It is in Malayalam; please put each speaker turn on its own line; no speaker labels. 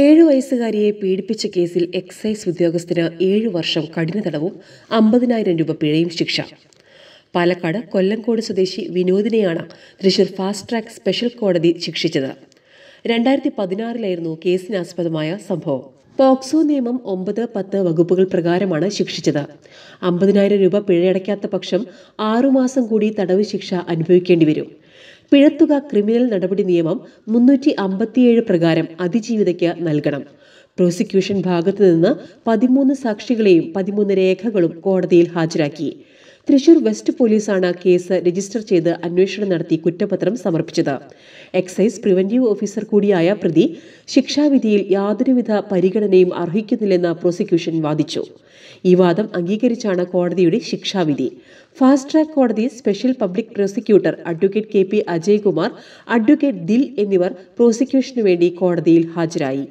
ഏഴു വയസ്സുകാരിയെ പീഡിപ്പിച്ച കേസിൽ എക്സൈസ് ഉദ്യോഗസ്ഥന് ഏഴു വർഷം കഠിന തടവും അമ്പതിനായിരം രൂപ പിഴയും ശിക്ഷ പാലക്കാട് കൊല്ലംകോട് സ്വദേശി വിനോദിനെയാണ് തൃശൂർ ഫാസ്റ്റ് ട്രാക്ക് സ്പെഷ്യൽ കോടതി ശിക്ഷിച്ചത് രണ്ടായിരത്തി പതിനാറിലായിരുന്നു കേസിനാസ്പദമായ സംഭവം പോക്സോ നിയമം ഒമ്പത് പത്ത് വകുപ്പുകൾ പ്രകാരമാണ് ശിക്ഷിച്ചത് അമ്പതിനായിരം രൂപ പിഴയടയ്ക്കാത്ത പക്ഷം ആറുമാസം കൂടി തടവ് ശിക്ഷ അനുഭവിക്കേണ്ടി വരും പിഴത്തുക ക്രിമിനൽ നടപടി നിയമം മുന്നൂറ്റി അമ്പത്തിയേഴ് പ്രകാരം അതിജീവിതയ്ക്ക് നൽകണം പ്രോസിക്യൂഷൻ ഭാഗത്തുനിന്ന് പതിമൂന്ന് സാക്ഷികളെയും പതിമൂന്ന് രേഖകളും കോടതിയിൽ ഹാജരാക്കി തൃശൂർ വെസ്റ്റ് പോലീസാണ് കേസ് രജിസ്റ്റർ ചെയ്ത് അന്വേഷണം നടത്തി കുറ്റപത്രം സമർപ്പിച്ചത് എക്സൈസ് പ്രിവന്റീവ് ഓഫീസർ കൂടിയായ പ്രതി ശിക്ഷാവിധിയിൽ യാതൊരുവിധ പരിഗണനയും അർഹിക്കുന്നില്ലെന്ന് പ്രോസിക്യൂഷൻ വാദിച്ചു ഈ വാദം അംഗീകരിച്ചാണ് കോടതിയുടെ ശിക്ഷാവിധി ഫാസ്റ്റ് ട്രാക്ക് കോടതി special public prosecutor advocate K P Ajaykumar advocate Dil എന്നിവർ പ്രോസിക്യൂഷനു വേണ്ടി കോടതിയിൽ ഹാജരായി